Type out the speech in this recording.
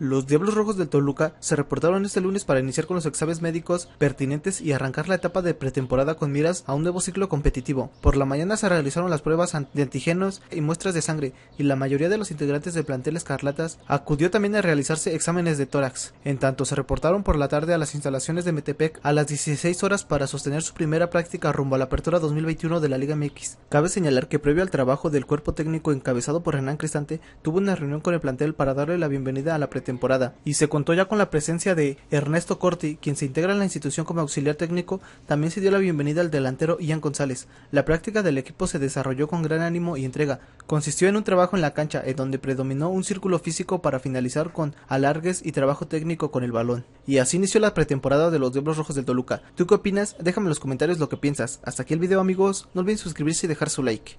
Los Diablos Rojos del Toluca se reportaron este lunes para iniciar con los exámenes médicos pertinentes y arrancar la etapa de pretemporada con miras a un nuevo ciclo competitivo. Por la mañana se realizaron las pruebas de antígenos y muestras de sangre y la mayoría de los integrantes del plantel Escarlatas acudió también a realizarse exámenes de tórax. En tanto, se reportaron por la tarde a las instalaciones de Metepec a las 16 horas para sostener su primera práctica rumbo a la apertura 2021 de la Liga MX. Cabe señalar que previo al trabajo del cuerpo técnico encabezado por Hernán Cristante, tuvo una reunión con el plantel para darle la bienvenida a la pretemporada temporada y se contó ya con la presencia de Ernesto Corti, quien se integra en la institución como auxiliar técnico, también se dio la bienvenida al delantero Ian González. La práctica del equipo se desarrolló con gran ánimo y entrega. Consistió en un trabajo en la cancha, en donde predominó un círculo físico para finalizar con alargues y trabajo técnico con el balón. Y así inició la pretemporada de los Diablos Rojos del Toluca. ¿Tú qué opinas? Déjame en los comentarios lo que piensas. Hasta aquí el video amigos, no olviden suscribirse y dejar su like.